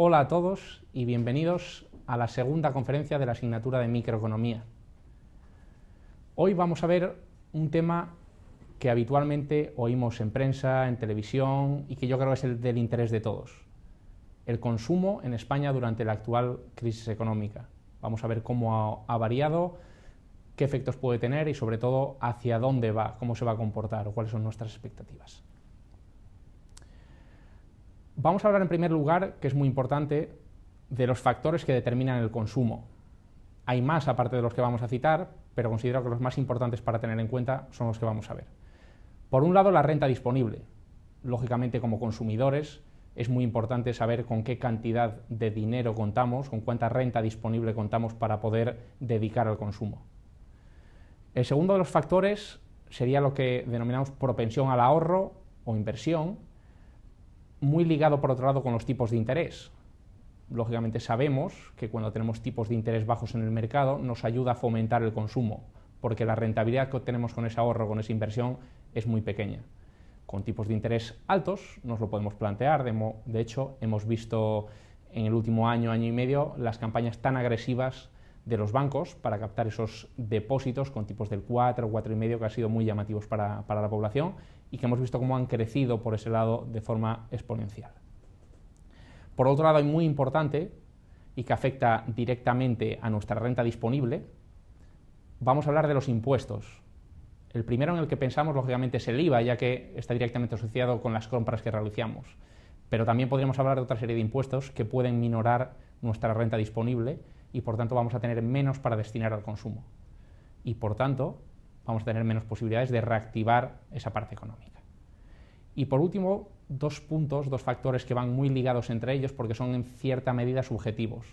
Hola a todos y bienvenidos a la segunda conferencia de la asignatura de microeconomía. Hoy vamos a ver un tema que habitualmente oímos en prensa, en televisión y que yo creo es el del interés de todos. El consumo en España durante la actual crisis económica. Vamos a ver cómo ha variado, qué efectos puede tener y sobre todo hacia dónde va, cómo se va a comportar o cuáles son nuestras expectativas. Vamos a hablar en primer lugar, que es muy importante, de los factores que determinan el consumo. Hay más aparte de los que vamos a citar, pero considero que los más importantes para tener en cuenta son los que vamos a ver. Por un lado, la renta disponible. Lógicamente, como consumidores, es muy importante saber con qué cantidad de dinero contamos, con cuánta renta disponible contamos para poder dedicar al consumo. El segundo de los factores sería lo que denominamos propensión al ahorro o inversión, muy ligado por otro lado con los tipos de interés. Lógicamente sabemos que cuando tenemos tipos de interés bajos en el mercado nos ayuda a fomentar el consumo, porque la rentabilidad que obtenemos con ese ahorro, con esa inversión, es muy pequeña. Con tipos de interés altos nos lo podemos plantear, de, de hecho hemos visto en el último año, año y medio, las campañas tan agresivas de los bancos para captar esos depósitos con tipos del 4, 4,5 que han sido muy llamativos para, para la población y que hemos visto cómo han crecido por ese lado de forma exponencial. Por otro lado, y muy importante, y que afecta directamente a nuestra renta disponible, vamos a hablar de los impuestos. El primero en el que pensamos, lógicamente, es el IVA, ya que está directamente asociado con las compras que realizamos. Pero también podríamos hablar de otra serie de impuestos que pueden minorar nuestra renta disponible y por tanto vamos a tener menos para destinar al consumo. Y por tanto vamos a tener menos posibilidades de reactivar esa parte económica. Y por último, dos puntos, dos factores que van muy ligados entre ellos porque son en cierta medida subjetivos.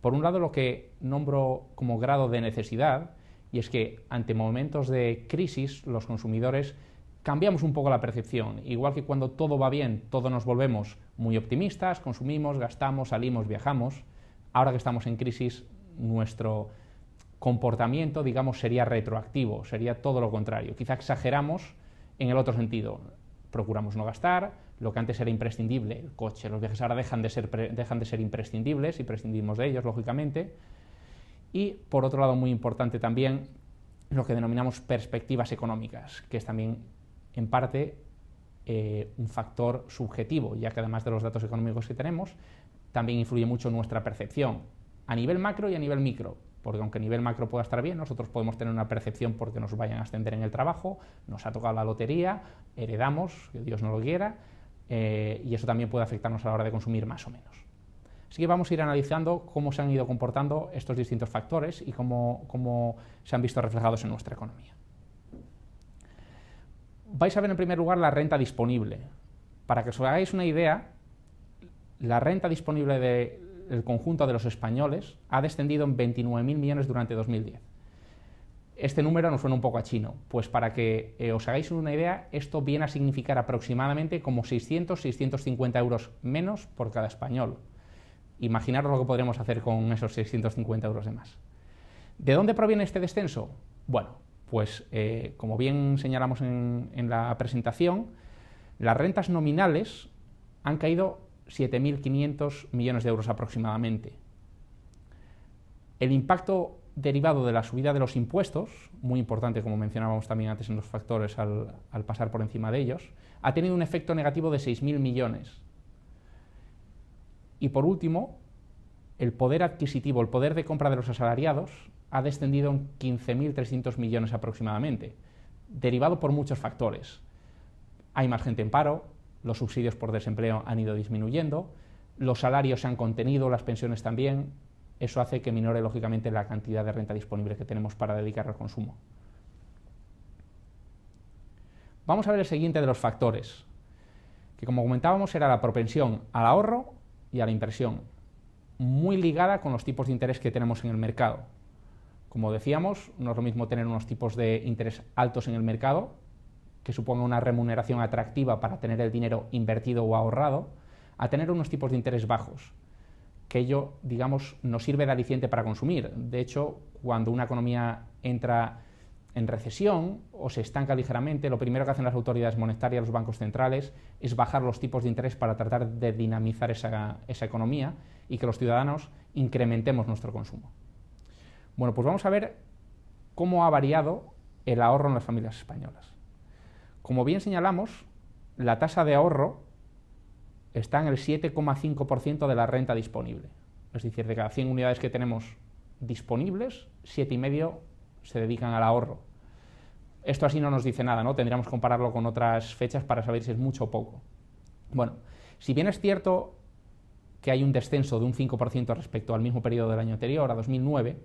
Por un lado, lo que nombro como grado de necesidad, y es que ante momentos de crisis los consumidores cambiamos un poco la percepción. Igual que cuando todo va bien, todos nos volvemos muy optimistas, consumimos, gastamos, salimos, viajamos ahora que estamos en crisis, nuestro comportamiento, digamos, sería retroactivo, sería todo lo contrario. Quizá exageramos en el otro sentido. Procuramos no gastar, lo que antes era imprescindible, el coche, los viajes ahora dejan de ser, dejan de ser imprescindibles y prescindimos de ellos, lógicamente. Y, por otro lado, muy importante también, lo que denominamos perspectivas económicas, que es también, en parte, eh, un factor subjetivo, ya que además de los datos económicos que tenemos, también influye mucho nuestra percepción a nivel macro y a nivel micro. Porque aunque a nivel macro pueda estar bien, nosotros podemos tener una percepción porque nos vayan a ascender en el trabajo, nos ha tocado la lotería, heredamos, que Dios no lo quiera, eh, y eso también puede afectarnos a la hora de consumir más o menos. Así que vamos a ir analizando cómo se han ido comportando estos distintos factores y cómo se han visto reflejados en nuestra economía vais a ver en primer lugar la renta disponible. Para que os hagáis una idea, la renta disponible del conjunto de los españoles ha descendido en 29.000 millones durante 2010. Este número nos suena un poco a chino, pues para que eh, os hagáis una idea, esto viene a significar aproximadamente como 600-650 euros menos por cada español. Imaginaros lo que podremos hacer con esos 650 euros de más. ¿De dónde proviene este descenso? Bueno, pues eh, como bien señalamos en, la presentación, las rentas nominales han caído 7.500 millones de euros aproximadamente. El impacto derivado de la subida de los impuestos, muy importante como mencionábamos también antes en los factores al, al pasar por encima de ellos, ha tenido un efecto negativo de 6.000 millones. Y por último, el poder adquisitivo, el poder de compra de los asalariados, ha descendido en 15.300 millones aproximadamente, derivado por muchos factores. Hay más gente en paro, los subsidios por desempleo han ido disminuyendo, los salarios se han contenido, las pensiones también, eso hace que minore lógicamente la cantidad de renta disponible que tenemos para dedicar al consumo. Vamos a ver el siguiente de los factores, que como comentábamos era la propensión al ahorro y a la inversión, muy ligada con los tipos de interés que tenemos en el mercado. Como decíamos, no es lo mismo tener unos tipos de interés altos en el mercado, que suponga una remuneración atractiva para tener el dinero invertido o ahorrado, a tener unos tipos de interés bajos, que ello, digamos, nos sirve de aliciente para consumir. De hecho, cuando una economía entra en recesión o se estanca ligeramente, lo primero que hacen las autoridades monetarias, los bancos centrales, es bajar los tipos de interés para tratar de dinamizar esa, esa economía y que los ciudadanos incrementemos nuestro consumo. Bueno, pues vamos a ver cómo ha variado el ahorro en las familias españolas. Como bien señalamos, la tasa de ahorro está en el 7,5% de la renta disponible. Es decir, de cada 100 unidades que tenemos disponibles, 7,5 se dedican al ahorro. Esto así no nos dice nada, ¿no? Tendríamos que compararlo con otras fechas para saber si es mucho o poco. Bueno, si bien es cierto que hay un descenso de un 5% respecto al mismo periodo del año anterior, a 2009,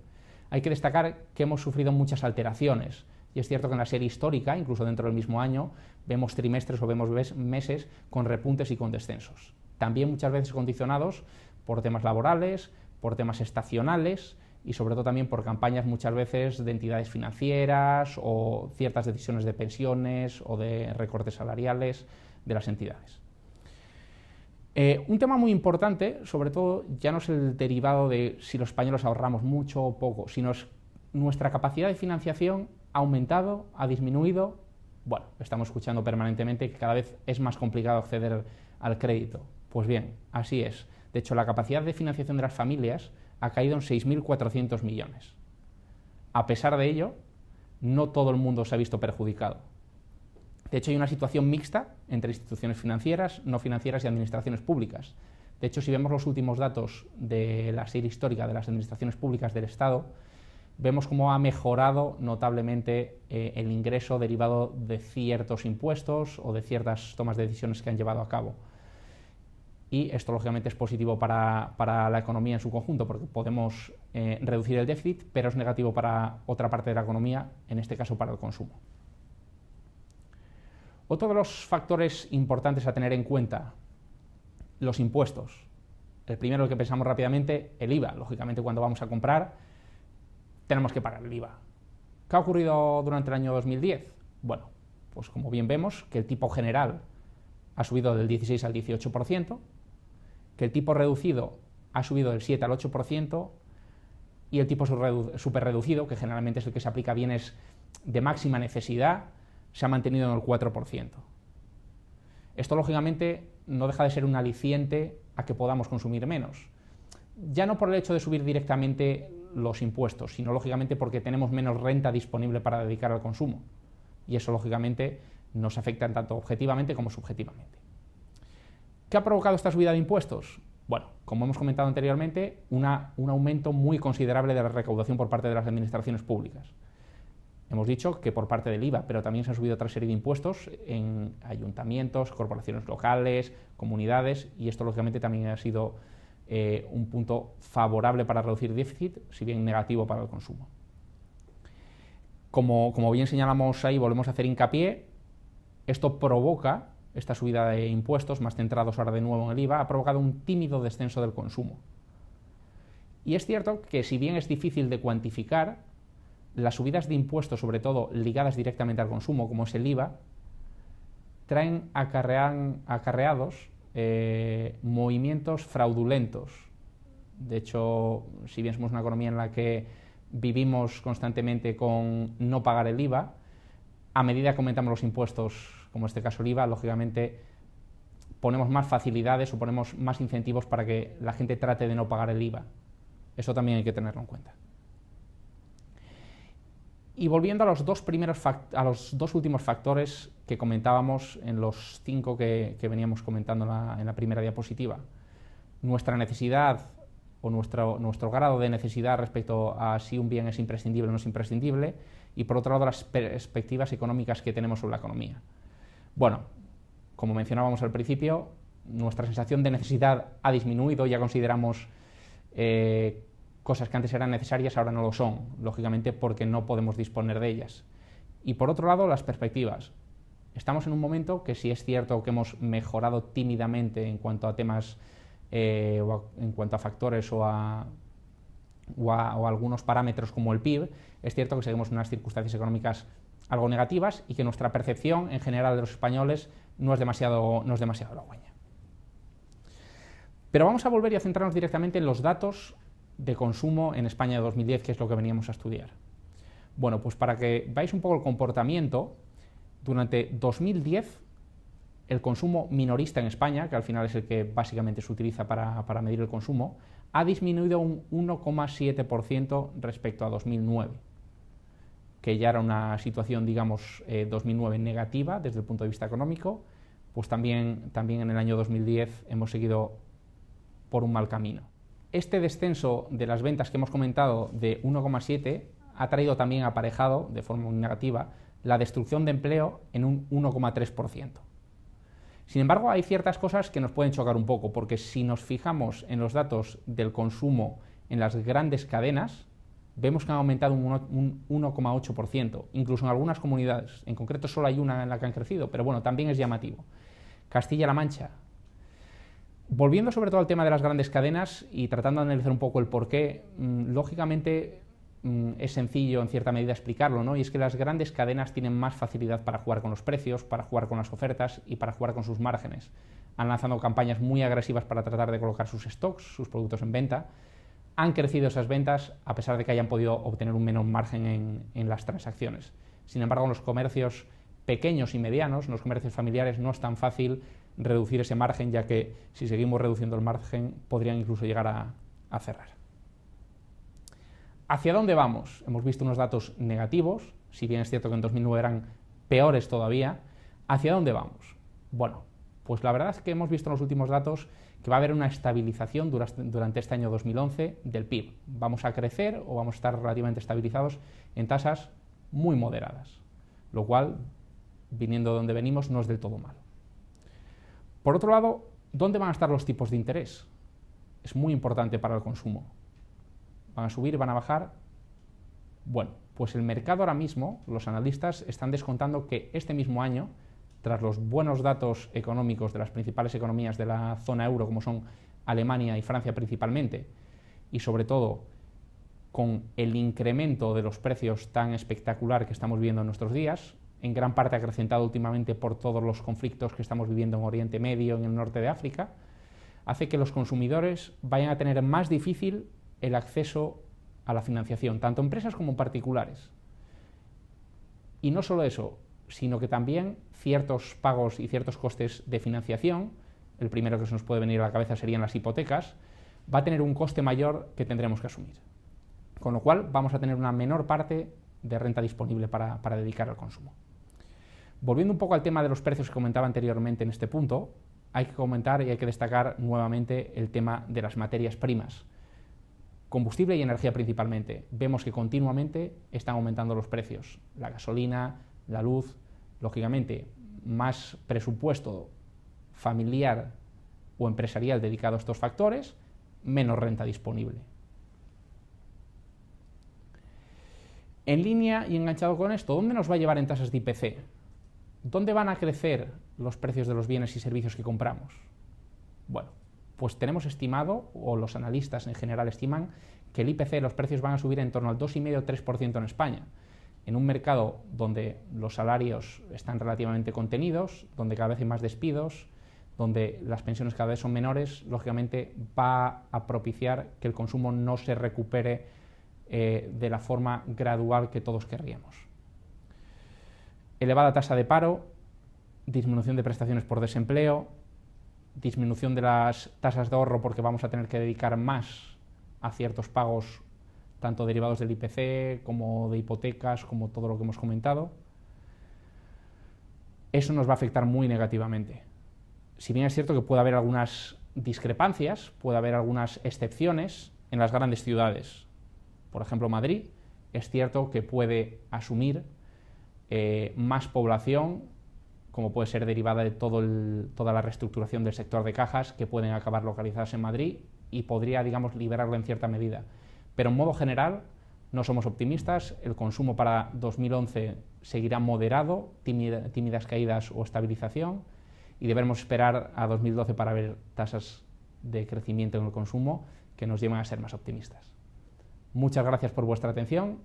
hay que destacar que hemos sufrido muchas alteraciones. Y es cierto que en la serie histórica, incluso dentro del mismo año, vemos trimestres o vemos meses con repuntes y con descensos. También muchas veces condicionados por temas laborales, por temas estacionales y sobre todo también por campañas muchas veces de entidades financieras o ciertas decisiones de pensiones o de recortes salariales de las entidades. Eh, un tema muy importante, sobre todo, ya no es el derivado de si los españoles ahorramos mucho o poco, sino nuestra capacidad de financiación ha aumentado, ha disminuido. Bueno, estamos escuchando permanentemente que cada vez es más complicado acceder al crédito. Pues bien, así es. De hecho, la capacidad de financiación de las familias ha caído en 6.400 millones. A pesar de ello, no todo el mundo se ha visto perjudicado. De hecho, hay una situación mixta entre instituciones financieras, no financieras y administraciones públicas. De hecho, si vemos los últimos datos de la serie histórica de las administraciones públicas del Estado, vemos cómo ha mejorado notablemente eh, el ingreso derivado de ciertos impuestos o de ciertas tomas de decisiones que han llevado a cabo. Y esto, lógicamente, es positivo para, la economía en su conjunto, porque podemos eh, reducir el déficit, pero es negativo para otra parte de la economía, en este caso para el consumo. Otro de los factores importantes a tener en cuenta, los impuestos. El primero que pensamos rápidamente, el IVA. Lógicamente cuando vamos a comprar tenemos que pagar el IVA. ¿Qué ha ocurrido durante el año 2010? Bueno, pues como bien vemos que el tipo general ha subido del 16 al 18%, que el tipo reducido ha subido del 7 al 8% y el tipo superreducido, que generalmente es el que se aplica a bienes de máxima necesidad, se ha mantenido en el 4%. Esto, lógicamente, no deja de ser un aliciente a que podamos consumir menos. Ya no por el hecho de subir directamente los impuestos, sino lógicamente porque tenemos menos renta disponible para dedicar al consumo. Y eso, lógicamente, nos afecta tanto objetivamente como subjetivamente. ¿Qué ha provocado esta subida de impuestos? Bueno, como hemos comentado anteriormente, un aumento muy considerable de la recaudación por parte de las administraciones públicas. Hemos dicho que por parte del IVA, pero también se han subido otra serie de impuestos en ayuntamientos, corporaciones locales, comunidades, y esto lógicamente también ha sido eh, un punto favorable para reducir déficit, si bien negativo para el consumo. Como, como bien señalamos ahí, volvemos a hacer hincapié, esto provoca, esta subida de impuestos, más centrados ahora de nuevo en el IVA, ha provocado un tímido descenso del consumo. Y es cierto que si bien es difícil de cuantificar, las subidas de impuestos, sobre todo ligadas directamente al consumo, como es el IVA, traen acarrean, acarreados eh, movimientos fraudulentos. De hecho, si bien somos una economía en la que vivimos constantemente con no pagar el IVA, a medida que aumentamos los impuestos, como en este caso el IVA, lógicamente ponemos más facilidades o ponemos más incentivos para que la gente trate de no pagar el IVA. Eso también hay que tenerlo en cuenta. Y volviendo a los dos, primeros a los dos últimos factores que comentábamos en los cinco que, que veníamos comentando en la, primera diapositiva, nuestra necesidad o nuestro, nuestro grado de necesidad respecto a si un bien es imprescindible o no es imprescindible, y por otro lado las perspectivas económicas que tenemos sobre la economía. Bueno, como mencionábamos al principio, nuestra sensación de necesidad ha disminuido, ya consideramos eh, cosas que antes eran necesarias ahora no lo son, lógicamente porque no podemos disponer de ellas. Y por otro lado, las perspectivas. Estamos en un momento que si es cierto que hemos mejorado tímidamente en cuanto a temas eh, en cuanto a factores o a, algunos parámetros como el PIB, es cierto que seguimos en unas circunstancias económicas algo negativas y que nuestra percepción en general de los españoles no es demasiado, no es demasiado halagüeña. Pero vamos a volver y a centrarnos directamente en los datos de consumo en España de 2010, que es lo que veníamos a estudiar. Bueno, pues para que veáis un poco el comportamiento, durante 2010 el consumo minorista en España, que al final es el que básicamente se utiliza para, medir el consumo, ha disminuido un 1,7% respecto a 2009, que ya era una situación, digamos, 2009 eh, negativa desde el punto de vista económico, pues también, también en el año 2010 hemos seguido por un mal camino. Este descenso de las ventas que hemos comentado de 1,7 ha traído también aparejado, de forma muy negativa, la destrucción de empleo en un 1,3%. Sin embargo, hay ciertas cosas que nos pueden chocar un poco, porque si nos fijamos en los datos del consumo en las grandes cadenas, vemos que han aumentado un 1,8%, incluso en algunas comunidades, en concreto solo hay una en la que han crecido, pero bueno, también es llamativo. Castilla-La Mancha, Volviendo sobre todo al tema de las grandes cadenas y tratando de analizar un poco el porqué, mm, lógicamente mm, es sencillo en cierta medida explicarlo, ¿no? Y es que las grandes cadenas tienen más facilidad para jugar con los precios, para jugar con las ofertas y para jugar con sus márgenes. Han lanzado campañas muy agresivas para tratar de colocar sus stocks, sus productos en venta. Han crecido esas ventas a pesar de que hayan podido obtener un menor margen en, en las transacciones. Sin embargo, en los comercios pequeños y medianos, en los comercios familiares, no es tan fácil reducir ese margen, ya que si seguimos reduciendo el margen podrían incluso llegar a, cerrar. ¿Hacia dónde vamos? Hemos visto unos datos negativos, si bien es cierto que en 2009 eran peores todavía. ¿Hacia dónde vamos? Bueno, pues la verdad es que hemos visto en los últimos datos que va a haber una estabilización durante este año 2011 del PIB. Vamos a crecer o vamos a estar relativamente estabilizados en tasas muy moderadas, lo cual, viniendo de donde venimos, no es del todo malo. Por otro lado, ¿dónde van a estar los tipos de interés? Es muy importante para el consumo. ¿Van a subir? ¿Van a bajar? Bueno, pues el mercado ahora mismo, los analistas están descontando que este mismo año, tras los buenos datos económicos de las principales economías de la zona euro, como son Alemania y Francia principalmente, y sobre todo con el incremento de los precios tan espectacular que estamos viendo en nuestros días, en gran parte acrecentado últimamente por todos los conflictos que estamos viviendo en Oriente Medio, en el norte de África, hace que los consumidores vayan a tener más difícil el acceso a la financiación, tanto empresas como particulares. Y no solo eso, sino que también ciertos pagos y ciertos costes de financiación, el primero que se nos puede venir a la cabeza serían las hipotecas, va a tener un coste mayor que tendremos que asumir. Con lo cual vamos a tener una menor parte de renta disponible para, para dedicar al consumo. Volviendo un poco al tema de los precios que comentaba anteriormente en este punto, hay que comentar y hay que destacar nuevamente el tema de las materias primas. Combustible y energía principalmente. Vemos que continuamente están aumentando los precios. La gasolina, la luz, lógicamente, más presupuesto familiar o empresarial dedicado a estos factores, menos renta disponible. En línea y enganchado con esto, ¿dónde nos va a llevar en tasas de IPC? ¿Dónde van a crecer los precios de los bienes y servicios que compramos? Bueno, pues tenemos estimado, o los analistas en general estiman, que el IPC, los precios van a subir en torno al 2,5-3% en España, en un mercado donde los salarios están relativamente contenidos, donde cada vez hay más despidos, donde las pensiones cada vez son menores, lógicamente va a propiciar que el consumo no se recupere eh, de la forma gradual que todos querríamos elevada tasa de paro, disminución de prestaciones por desempleo, disminución de las tasas de ahorro porque vamos a tener que dedicar más a ciertos pagos, tanto derivados del IPC como de hipotecas, como todo lo que hemos comentado, eso nos va a afectar muy negativamente. Si bien es cierto que puede haber algunas discrepancias, puede haber algunas excepciones en las grandes ciudades. Por ejemplo, Madrid es cierto que puede asumir eh, más población, como puede ser derivada de toda la reestructuración del sector de cajas, que pueden acabar localizadas en Madrid y podría, digamos, liberarlo en cierta medida. Pero en modo general, no somos optimistas, el consumo para 2011 seguirá moderado, tímidas caídas o estabilización, y debemos esperar a 2012 para ver tasas de crecimiento en el consumo que nos lleven a ser más optimistas. Muchas gracias por vuestra atención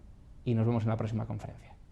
y nos vemos en la próxima conferencia.